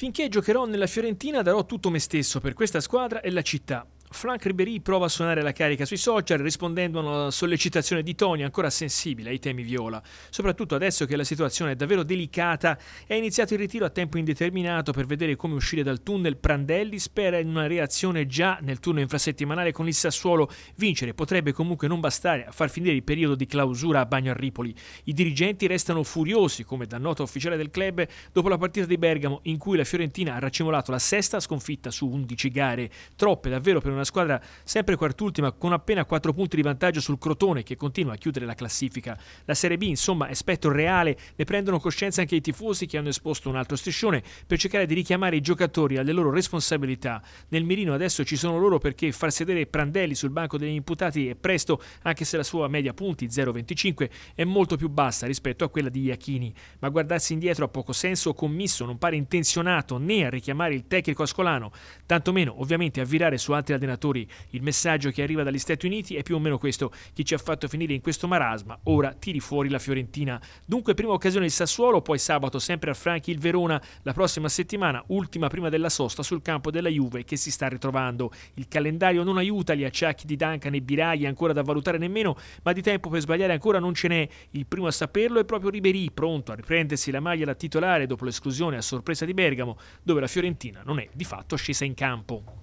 Finché giocherò nella Fiorentina darò tutto me stesso per questa squadra e la città. Frank Ribery prova a suonare la carica sui social rispondendo a una sollecitazione di Tony ancora sensibile ai temi viola, soprattutto adesso che la situazione è davvero delicata è iniziato il ritiro a tempo indeterminato per vedere come uscire dal tunnel. Prandelli spera in una reazione già nel turno infrasettimanale con il Sassuolo. Vincere potrebbe comunque non bastare a far finire il periodo di clausura a Bagno a Ripoli. I dirigenti restano furiosi, come da noto ufficiale del club, dopo la partita di Bergamo in cui la Fiorentina ha racimolato la sesta sconfitta su 11 gare, troppe davvero per una una squadra sempre quart'ultima con appena 4 punti di vantaggio sul Crotone che continua a chiudere la classifica. La Serie B, insomma, è spettro reale, ne prendono coscienza anche i tifosi che hanno esposto un altro striscione per cercare di richiamare i giocatori alle loro responsabilità. Nel mirino adesso ci sono loro perché far sedere Prandelli sul banco degli imputati è presto, anche se la sua media punti 0,25 è molto più bassa rispetto a quella di Iachini, ma guardarsi indietro ha poco senso, Commisso non pare intenzionato né a richiamare il tecnico ascolano, tantomeno ovviamente a virare su altri allenamenti senatori. Il messaggio che arriva dagli Stati Uniti è più o meno questo. Chi ci ha fatto finire in questo marasma, ora tiri fuori la Fiorentina. Dunque prima occasione il Sassuolo, poi sabato sempre a Franchi il Verona. La prossima settimana, ultima prima della sosta sul campo della Juve che si sta ritrovando. Il calendario non aiuta, gli acciacchi di Duncan e Biraghi ancora da valutare nemmeno, ma di tempo per sbagliare ancora non ce n'è. Il primo a saperlo è proprio Ribery, pronto a riprendersi la maglia da titolare dopo l'esclusione a sorpresa di Bergamo, dove la Fiorentina non è di fatto scesa in campo.